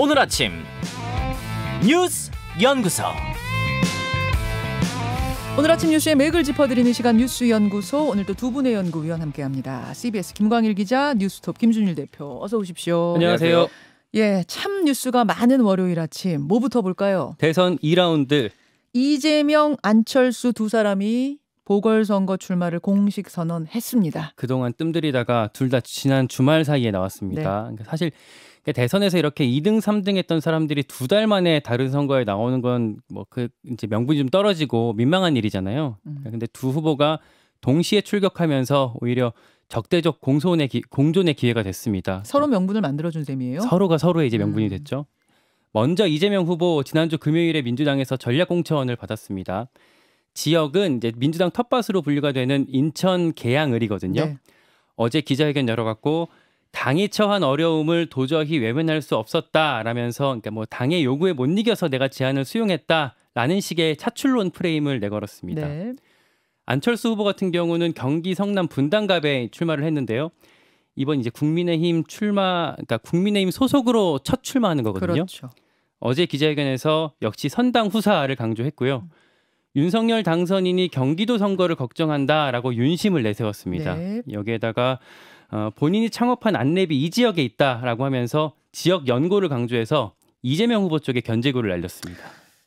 오늘 아침 뉴스 연구소 오늘 아침 뉴스의 맥을 짚어드리는 시간 뉴스 연구소 오늘도 두 분의 연구위원 함께합니다. CBS 김광일 기자, 뉴스톱 김준일 대표 어서 오십시오. 안녕하세요. 예, 참 뉴스가 많은 월요일 아침 뭐부터 볼까요? 대선 2라운드 이재명 안철수 두 사람이 보궐선거 출마를 공식 선언했습니다. 그동안 뜸들이다가 둘 다 지난 주말 사이에 나왔습니다. 네. 그러니까 사실 그러니까 대선에서 이렇게 2등, 3등 했던 사람들이 두 달 만에 다른 선거에 나오는 건 뭐 그 이제 명분이 좀 떨어지고 민망한 일이잖아요. 음. 그러니까 근데 두 후보가 동시에 출격하면서 오히려 적대적 공손의 기, 공존의 기회가 됐습니다. 서로 명분을 만들어준 셈이에요? 서로가 서로의 이제 명분이 음. 됐죠. 먼저 이재명 후보 지난주 금요일에 민주당에서 전략공천을 받았습니다. 지역은 이제 민주당 텃밭으로 분류가 되는 인천 계양을이거든요. 네. 어제 기자회견 열어갖고 당이 처한 어려움을 도저히 외면할 수 없었다라면서 그러니까 뭐 당의 요구에 못 이겨서 내가 제안을 수용했다라는 식의 차출론 프레임을 내걸었습니다. 네. 안철수 후보 같은 경우는 경기 성남 분당갑에 출마를 했는데요. 이번 이제 국민의힘 출마 그러니까 국민의힘 소속으로 첫 출마하는 거거든요. 그렇죠. 어제 기자회견에서 역시 선당 후사를 강조했고요. 음. 윤석열 당선인이 경기도 선거를 걱정한다라고 윤심을 내세웠습니다. 네. 여기에다가 어, 본인이 창업한 안내비 이 지역에 있다라고 하면서 지역 연고를 강조해서 이재명 후보 쪽에 견제구를 날렸습니다.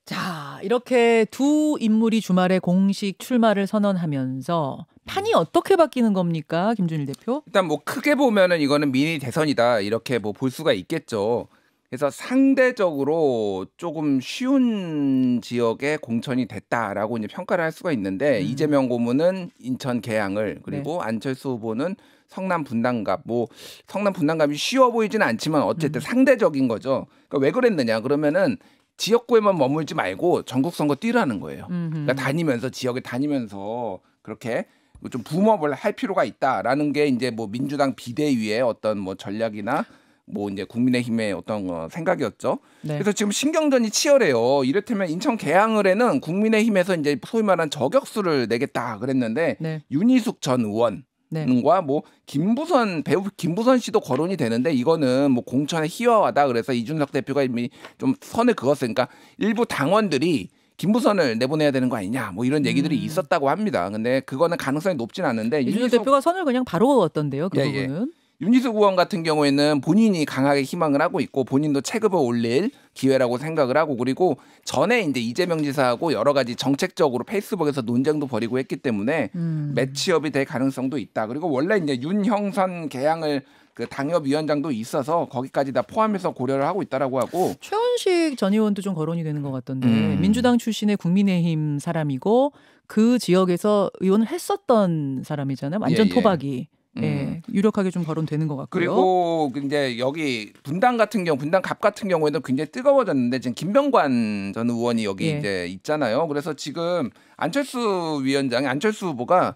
자, 이렇게 두 인물이 주말에 공식 출마를 선언하면서 판이 어떻게 바뀌는 겁니까, 김준일 대표? 일단 뭐 크게 보면은 이거는 미니 대선이다 이렇게 뭐 볼 수가 있겠죠. 그래서 상대적으로 조금 쉬운 지역에 공천이 됐다라고 이제 평가를 할 수가 있는데 음. 이재명 고문은 인천 계양을 그리고 네. 안철수 후보는 성남 분당갑 뭐 성남 분당갑이 쉬워 보이지는 않지만 어쨌든 음. 상대적인 거죠. 그러니까 왜 그랬느냐 그러면은 지역구에만 머물지 말고 전국 선거 뛰라는 거예요. 그러니까 음흠. 그러니까 다니면서 지역에 다니면서 그렇게 좀 붐업을 할 필요가 있다라는 게 이제 뭐 민주당 비대위의 어떤 뭐 전략이나 뭐 이제 국민의힘의 어떤 어, 생각이었죠. 네. 그래서 지금 신경전이 치열해요. 이를테면 인천 계양을에는 국민의힘에서 이제 소위 말한 저격수를 내겠다 그랬는데 네. 윤희숙 전 의원 네. 과 뭐, 김부선, 배우 김부선 씨도 거론이 되는데, 이거는 뭐 공천의 희화화다. 그래서 이준석 대표가 이미 좀 선을 그었으니까, 그러니까 일부 당원들이 김부선을 내보내야 되는 거 아니냐 뭐 이런 얘기들이 음. 있었다고 합니다. 근데 그거는 가능성이 높진 않은데 이준석 대표가 선을 그냥 바로 그었던데요. 그 예, 예. 부분은. 예. 윤희수 의원 같은 경우에는 본인이 강하게 희망을 하고 있고 본인도 체급을 올릴 기회라고 생각을 하고 그리고 전에 이제 이재명 지사하고 여러 가지 정책적으로 페이스북에서 논쟁도 벌이고 했기 때문에 음. 매치업이 될 가능성도 있다. 그리고 원래 이제 윤형선 개항을 그 당협위원장도 있어서 거기까지 다 포함해서 고려를 하고 있다라고 하고 최원식 전 의원도 좀 거론이 되는 것 같던데 음. 민주당 출신의 국민의힘 사람이고 그 지역에서 의원을 했었던 사람이잖아요. 완전 예, 예. 토박이. 예, 음. 예, 유력하게 좀 거론되는 것 같고요. 그리고 이제 여기 분당 같은 경우, 분당 갑 같은 경우에는 굉장히 뜨거워졌는데 지금 김병관 전 의원이 여기 예. 이제 있잖아요. 그래서 지금 안철수 위원장이 안철수 후보가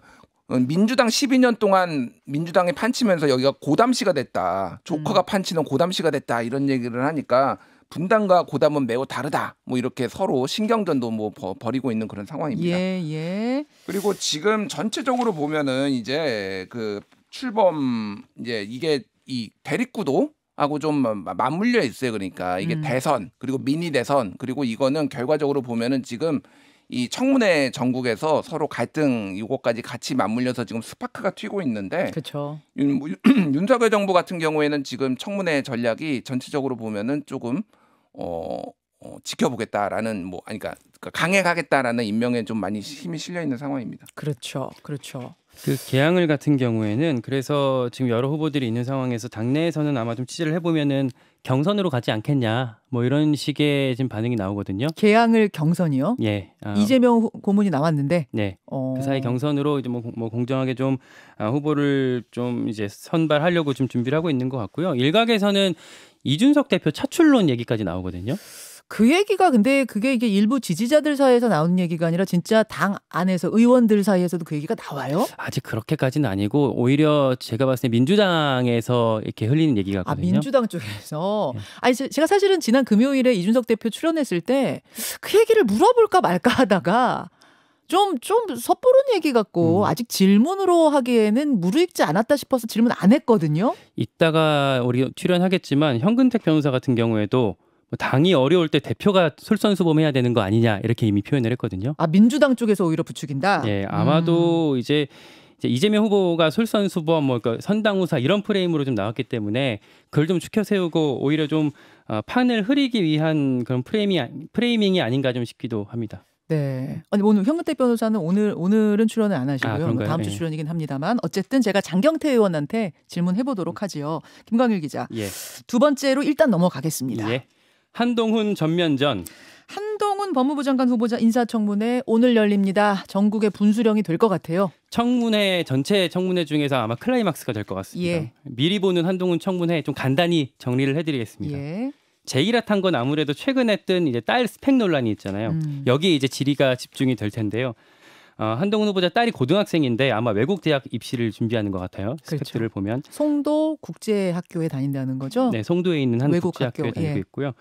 민주당 12년 동안 민주당에 판치면서 여기가 고담시가 됐다. 조커가 음. 판치는 고담시가 됐다. 이런 얘기를 하니까 분당과 고담은 매우 다르다. 뭐 이렇게 서로 신경전도 뭐버리고 있는 그런 상황입니다. 예, 예. 그리고 지금 전체적으로 보면은 이제 그 출범 이제 이게 이 대립구도 하고 좀 맞물려 있어요. 그러니까 이게 음. 대선 그리고 미니 대선 그리고 이거는 결과적으로 보면은 지금 이 청문회 전국에서 서로 갈등 요거까지 같이 맞물려서 지금 스파크가 튀고 있는데 그쵸. 윤, 뭐, 윤석열 정부 같은 경우에는 지금 청문회 전략이 전체적으로 보면은 조금 어, 어 지켜보겠다라는 뭐 아니 그러니까 강행하겠다라는 임명에좀 많이 힘이 실려 있는 상황입니다. 그렇죠. 그렇죠. 그 개항을 같은 경우에는 그래서 지금 여러 후보들이 있는 상황에서 당내에서는 아마 좀 취재를 해보면은 경선으로 가지 않겠냐 뭐 이런 식의 지금 반응이 나오거든요. 개항을 경선이요? 예. 어. 이재명 고문이 나왔는데. 네. 어. 그 사이 경선으로 이제 뭐, 뭐 공정하게 좀 아, 후보를 좀 이제 선발하려고 좀 준비를 하고 있는 것 같고요. 일각에서는 이준석 대표 차출론 얘기까지 나오거든요. 그 얘기가 근데 그게 이게 일부 지지자들 사이에서 나오는 얘기가 아니라 진짜 당 안에서 의원들 사이에서도 그 얘기가 나와요? 아직 그렇게까지는 아니고 오히려 제가 봤을 때 민주당에서 이렇게 흘리는 얘기가 거든요 아, 민주당 쪽에서. 네. 아니 제가 사실은 지난 금요일에 이준석 대표 출연했을 때 그 얘기를 물어볼까 말까 하다가 좀, 좀 섣부른 얘기 같고, 음. 아직 질문으로 하기에는 무르익지 않았다 싶어서 질문 안 했거든요. 이따가 우리 출연하겠지만, 현근택 변호사 같은 경우에도 뭐 당이 어려울 때 대표가 솔선수범해야 되는 거 아니냐 이렇게 이미 표현을 했거든요. 아 민주당 쪽에서 오히려 부추긴다. 예, 아마도 음. 이제 이재명 후보가 솔선수범 뭐 그러니까 선당우사 이런 프레임으로 좀 나왔기 때문에 그걸 좀 추켜 세우고 오히려 좀 어, 판을 흐리기 위한 그런 프레임이 프레이밍이 아닌가 좀 싶기도 합니다. 네. 아니 오늘 현근택 변호사는 오늘 오늘은 출연을 안 하시고요. 아, 다음 주 예. 출연이긴 합니다만 어쨌든 제가 장경태 의원한테 질문해 보도록 음. 하지요. 김광일 기자. 예. 두 번째로 일단 넘어가겠습니다. 예. 한동훈 전면전. 한동훈 법무부 장관 후보자 인사청문회 오늘 열립니다. 전국의 분수령이 될 것 같아요. 청문회 전체 청문회 중에서 아마 클라이막스가 될 것 같습니다. 예. 미리 보는 한동훈 청문회 좀 간단히 정리를 해드리겠습니다. 예. 제일핫탄건 아무래도 최근에 던 이제 딸 스펙 논란이 있잖아요. 음. 여기에 이제 질의가 집중이 될 텐데요. 어, 한동훈 후보자 딸이 고등학생인데 아마 외국 대학 입시를 준비하는 것 같아요. 그렇죠. 스펙트를 보면 송도 국제학교에 다닌다는 거죠. 네, 송도에 있는 한 외국 국제학교에 학교. 다니고 예. 있고요.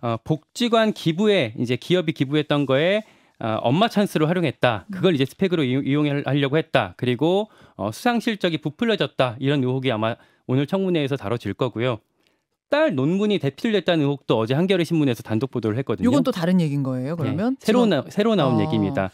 어, 복지관 기부에 이제 기업이 기부했던 거에 어, 엄마 찬스로 활용했다. 음. 그걸 이제 스펙으로 이용하려고 했다. 그리고 어, 수상 실적이 부풀려졌다. 이런 의혹이 아마 오늘 청문회에서 다뤄질 거고요. 딸 논문이 대필됐다는 의혹도 어제 한겨레 신문에서 단독 보도를 했거든요. 이건 또 다른 얘기인 거예요. 네, 그러면 네, 새로 나 새로 나온 아... 얘기입니다.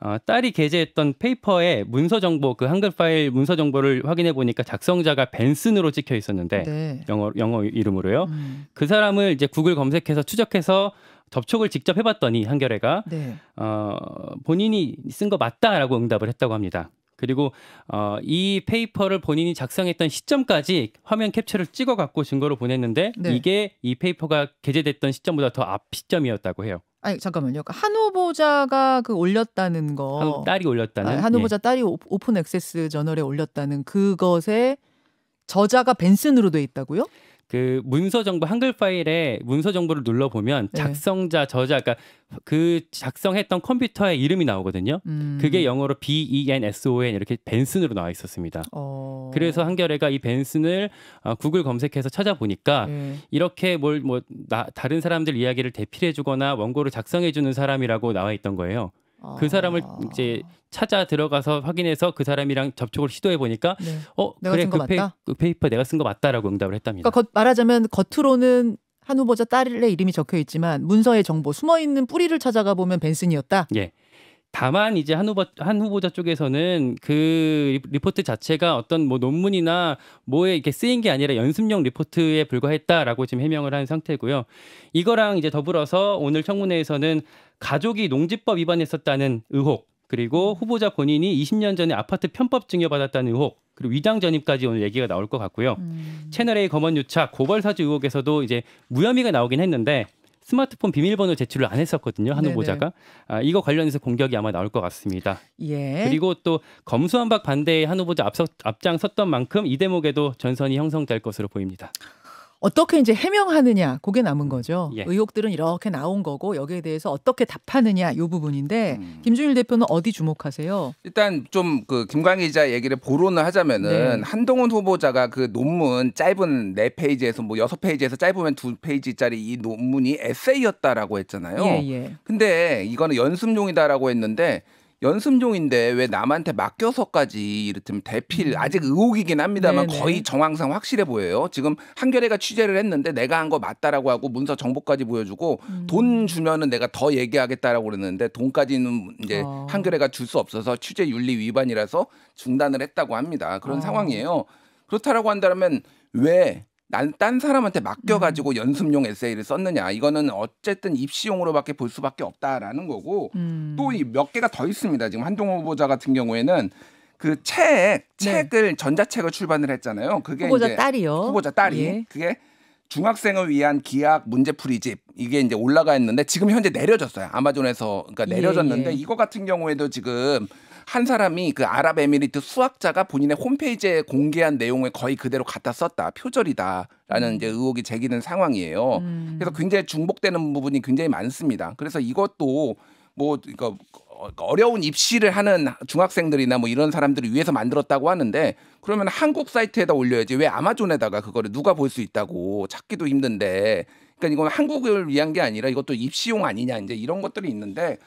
어, 딸이 게재했던 페이퍼의 문서 정보 그 한글 파일 문서 정보를 확인해 보니까 작성자가 벤슨으로 찍혀 있었는데 네. 영어 영어 이름으로요. 음. 그 사람을 이제 구글 검색해서 추적해서 접촉을 직접 해봤더니 한결레가 네. 어, 본인이 쓴 거 맞다라고 응답을 했다고 합니다. 그리고 어, 이 페이퍼를 본인이 작성했던 시점까지 화면 캡처를 찍어 갖고 증거로 보냈는데 네. 이게 이 페이퍼가 게재됐던 시점보다 더 앞 시점이었다고 해요. 아니 잠깐만요. 그러니까 한 후보자가 그 올렸다는 거 한, 딸이 올렸다는 아한 후보자 예. 딸이 오픈 액세스 저널에 올렸다는 그것에 저자가 벤슨으로 돼 있다고요? 그 문서 정보 한글 파일에 문서 정보를 눌러 보면 네. 작성자 저자 그러니까 그 작성했던 컴퓨터의 이름이 나오거든요. 음. 그게 영어로 B E N S O N 이렇게 벤슨으로 나와 있었습니다. 어. 그래서 한겨레가 이 벤슨을 어, 구글 검색해서 찾아보니까 예. 이렇게 뭘 뭐 다른 사람들 이야기를 대필해 주거나 원고를 작성해 주는 사람이라고 나와 있던 거예요. 그 사람을 아. 이제 찾아 들어가서 확인해서 그 사람이랑 접촉을 시도해 보니까 네. 어 그래 그, 페이, 그 페이퍼 내가 쓴 거 맞다라고 응답을 했답니다. 그러니까 겉, 말하자면 겉으로는 한 후보자 딸의 이름이 적혀 있지만 문서의 정보 숨어 있는 뿌리를 찾아가 보면 벤슨이었다. 예. 다만 이제 한 후보 한 후보자 쪽에서는 그 리포트 자체가 어떤 뭐 논문이나 뭐에 이렇게 쓰인 게 아니라 연습용 리포트에 불과했다라고 지금 해명을 한 상태고요. 이거랑 이제 더불어서 오늘 청문회에서는 가족이 농지법 위반했었다는 의혹 그리고 후보자 본인이 20년 전에 아파트 편법 증여받았다는 의혹 그리고 위장 전입까지 오늘 얘기가 나올 것 같고요. 음. 채널 A 검언 유착 고발 사주 의혹에서도 이제 무혐의가 나오긴 했는데 스마트폰 비밀번호 제출을 안 했었거든요. 한 후보자가 아, 이거 관련해서 공격이 아마 나올 것 같습니다. 예. 그리고 또 검수한박 반대에 한 후보자 앞서, 앞장 섰던 만큼 이 대목에도 전선이 형성될 것으로 보입니다. 어떻게 이제 해명하느냐 그게 남은 거죠. 예. 의혹들은 이렇게 나온 거고 여기에 대해서 어떻게 답하느냐 이 부분인데 음. 김준일 대표는 어디 주목하세요? 일단 좀 그 김광희 자 얘기를 보론을 하자면은 네. 한동훈 후보자가 그 논문 짧은 네 페이지에서 뭐 여섯 페이지에서 짧으면 두 페이지짜리 이 논문이 에세이였다라고 했잖아요. 예, 예. 근데 이거는 연습용이다라고 했는데 연습용인데 왜 남한테 맡겨서까지 이를테면 대필 음. 아직 의혹이긴 합니다만 네네. 네. 거의 정황상 확실해 보여요. 지금 한겨레가 취재를 했는데 내가 한 거 맞다라고 하고 문서 정보까지 보여주고 음. 돈 주면은 내가 더 얘기하겠다라고 그러는데 돈까지는 이제 어. 한겨레가 줄 수 없어서 취재 윤리 위반이라서 중단을 했다고 합니다. 그런 어. 상황이에요. 그렇다라고 한다면 왜 난딴 사람한테 맡겨가지고 음. 연습용 에세이를 썼느냐 이거는 어쨌든 입시용으로밖에 볼 수밖에 없다라는 거고 음. 또이 몇 개가 더 있습니다 지금 한동호 후보자 같은 경우에는 그책 네. 책을 네. 전자책을 출간을 했잖아요 그게 후보자 이제 딸이요 후보자 딸이 예. 그게 중학생을 위한 기학 문제풀이집 이게 이제 올라가 있는데 지금 현재 내려졌어요 아마존에서 그러니까 예, 내려졌는데 예, 예. 이거 같은 경우에도 지금 한 사람이 그 아랍에미리트 수학자가 본인의 홈페이지에 공개한 내용을 거의 그대로 갖다 썼다. 표절이다. 라는 음. 이제 의혹이 제기된 상황이에요. 음. 그래서 굉장히 중복되는 부분이 굉장히 많습니다. 그래서 이것도 뭐 이거 그러니까 어려운 입시를 하는 중학생들이나 뭐 이런 사람들을 위해서 만들었다고 하는데 그러면 한국 사이트에다 올려야지 왜 아마존에다가 그거를 누가 볼 수 있다고 찾기도 힘든데 그러니까 이건 한국을 위한 게 아니라 이것도 입시용 아니냐 이제 이런 것들이 있는데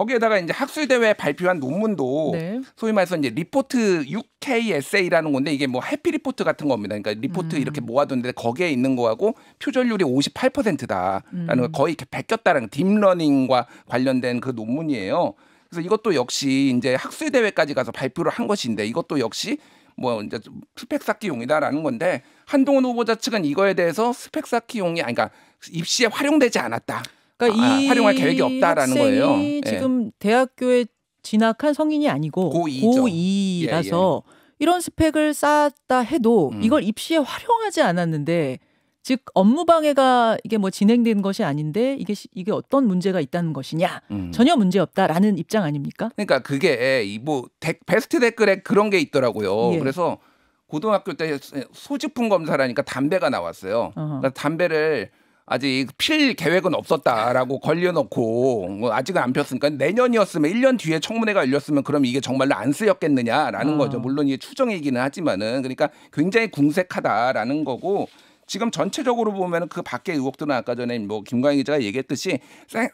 거기에다가 이제 학술 대회에 발표한 논문도 네. 소위 말해서 이제 리포트 6K 에세이라는 건데 이게 뭐 해피 리포트 같은 겁니다. 그러니까 리포트 음. 이렇게 모아뒀는데 거기에 있는 거하고 표절률이 58%다라는 음. 거의 베꼈다는 딥러닝과 관련된 그 논문이에요. 그래서 이것도 역시 이제 학술 대회까지 가서 발표를 한 것인데 이것도 역시 뭐 이제 스펙 쌓기용이다라는 건데 한동훈 후보자 측은 이거에 대해서 스펙 쌓기용이 아니 그러니까 입시에 활용되지 않았다. 그러니까 아, 아, 활용할 계획이 없다라는 거예요. 예. 지금 예. 대학교에 진학한 성인이 아니고 고이라서 예, 예. 이런 스펙을 쌓았다 해도 음. 이걸 입시에 활용하지 않았는데 즉 업무 방해가 이게 뭐 진행된 것이 아닌데 이게 이게 어떤 문제가 있다는 것이냐 음. 전혀 문제 없다라는 입장 아닙니까? 그러니까 그게 예, 이뭐 베스트 댓글에 그런 게 있더라고요. 예. 그래서 고등학교 때 소지품 검사라니까 담배가 나왔어요. 그러니까 담배를 아직 필 계획은 없었다라고 걸려놓고 뭐 아직은 안 폈으니까 내년이었으면 1년 뒤에 청문회가 열렸으면 그럼 이게 정말로 안 쓰였겠느냐라는 어. 거죠. 물론 이게 추정이기는 하지만은 그러니까 굉장히 궁색하다라는 거고 지금 전체적으로 보면 그 밖의 의혹들은 아까 전에 뭐 김광희 기자가 얘기했듯이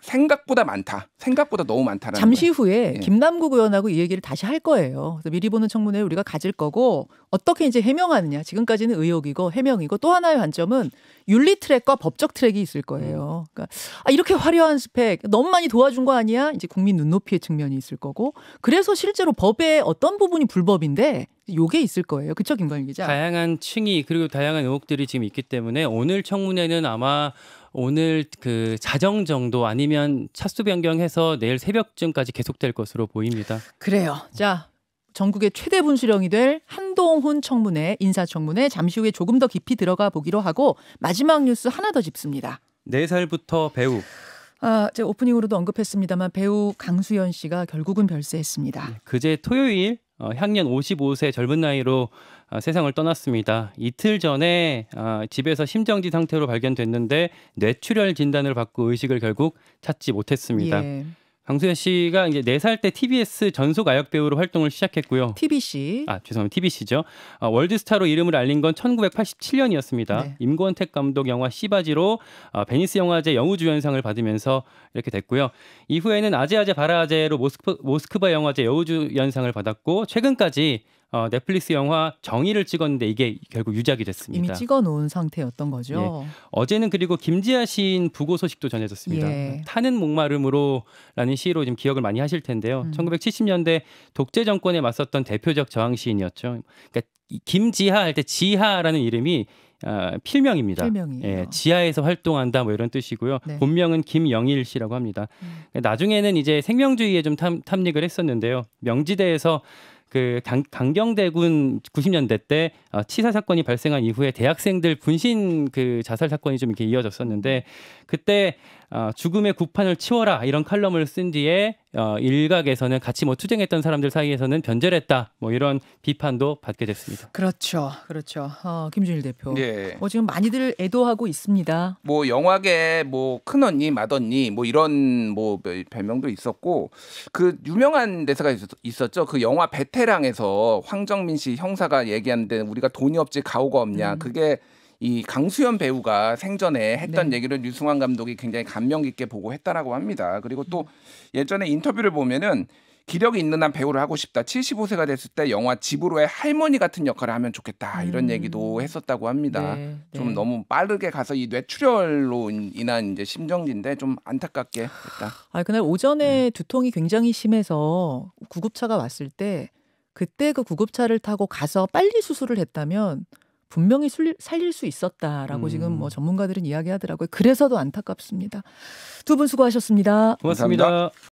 생각보다 많다. 생각보다 너무 많다는 잠시 거예요. 후에 예. 김남국 의원하고 이 얘기를 다시 할 거예요. 그래서 미리 보는 청문회 우리가 가질 거고 어떻게 이제 해명하느냐. 지금까지는 의혹이고 해명이고 또 하나의 관점은 윤리 트랙과 법적 트랙이 있을 거예요. 음. 그러니까 아, 이렇게 화려한 스펙 너무 많이 도와준 거 아니야? 이제 국민 눈높이의 측면이 있을 거고 그래서 실제로 법의 어떤 부분이 불법인데 요게 있을 거예요. 그쵸 김건희 기자? 다양한 층이 그리고 다양한 의혹들이 지금 있기 때문에 오늘 청문회는 아마 오늘 그 자정 정도 아니면 차수 변경해서 내일 새벽쯤까지 계속될 것으로 보입니다. 그래요. 자, 전국의 최대 분수령이 될 한동훈 청문회 인사청문회 잠시 후에 조금 더 깊이 들어가 보기로 하고 마지막 뉴스 하나 더 짚습니다. 4살부터 배우 아, 제 오프닝으로도 언급했습니다만 배우 강수연 씨가 결국은 별세했습니다. 네, 그제 토요일 어, 향년 55세 젊은 나이로 어, 세상을 떠났습니다. 이틀 전에 어, 집에서 심정지 상태로 발견됐는데 뇌출혈 진단을 받고 의식을 결국 찾지 못했습니다. 예. 강수현 씨가 이제 4살 때 TBS 전속 아역 배우로 활동을 시작했고요. TBC. 아, 죄송합니다. TBC죠. 아, 월드스타로 이름을 알린 건 1987년이었습니다. 네. 임권택 감독 영화 시바지로 아, 베니스 영화제 영우주연상을 받으면서 이렇게 됐고요. 이후에는 아재아재 바라아재로 모스크, 모스크바 영화제 여우주연상을 받았고 최근까지 어, 넷플릭스 영화 정의를 찍었는데 이게 결국 유작이 됐습니다. 이미 찍어놓은 상태였던 거죠. 예. 어제는 그리고 김지아 시인 부고 소식도 전해졌습니다. 예. 타는 목마름으로라는 시로 지금 기억을 많이 하실 텐데요. 음. 1970년대 독재 정권에 맞섰던 대표적 저항 시인이었죠. 그러니까 김지하 할 때 지하라는 이름이 아, 필명입니다. 필명이에요. 예, 지하에서 활동한다 뭐 이런 뜻이고요. 네. 본명은 김영일 씨라고 합니다. 음. 나중에는 이제 생명주의에 좀 탐, 탐닉을 했었는데요. 명지대에서 그 강, 강경대군 90년대 때 어, 치사 사건이 발생한 이후에 대학생들 분신 그 자살 사건이 좀 이렇게 이어졌었는데 그때 어, 죽음의 구판을 치워라 이런 칼럼을 쓴 뒤에 어, 일각에서는 같이 뭐 투쟁했던 사람들 사이에서는 변절했다 뭐 이런 비판도 받게 됐습니다. 그렇죠, 그렇죠. 어, 김준일 대표. 예. 뭐 지금 많이들 애도하고 있습니다. 뭐 영화계 뭐 큰언니, 맏언니 뭐 이런 뭐 별명도 있었고 그 유명한 대사가 있었, 죠그 영화 베테랑에서 황정민 씨 형사가 얘기하는데 우리가 돈이 없지 가오가 없냐 음. 그게 이 강수연 배우가 생전에 했던 네. 얘기를 유승환 감독이 굉장히 감명 깊게 보고 했다라고 합니다. 그리고 또 음. 예전에 인터뷰를 보면은 기력이 있는 한 배우를 하고 싶다. 75세가 됐을 때 영화 집으로의 할머니 같은 역할을 하면 좋겠다. 이런 음. 얘기도 했었다고 합니다. 네, 좀 네. 너무 빠르게 가서 이 뇌출혈로 인한 이제 심정지인데 좀 안타깝게 했다. 아, 그날 오전에 음. 두통이 굉장히 심해서 구급차가 왔을 때 그때 그 구급차를 타고 가서 빨리 수술을 했다면 분명히 살릴 수 있었다라고 음. 지금 뭐 전문가들은 이야기하더라고요. 그래서도 안타깝습니다. 두 분 수고하셨습니다. 고맙습니다 감사합니다.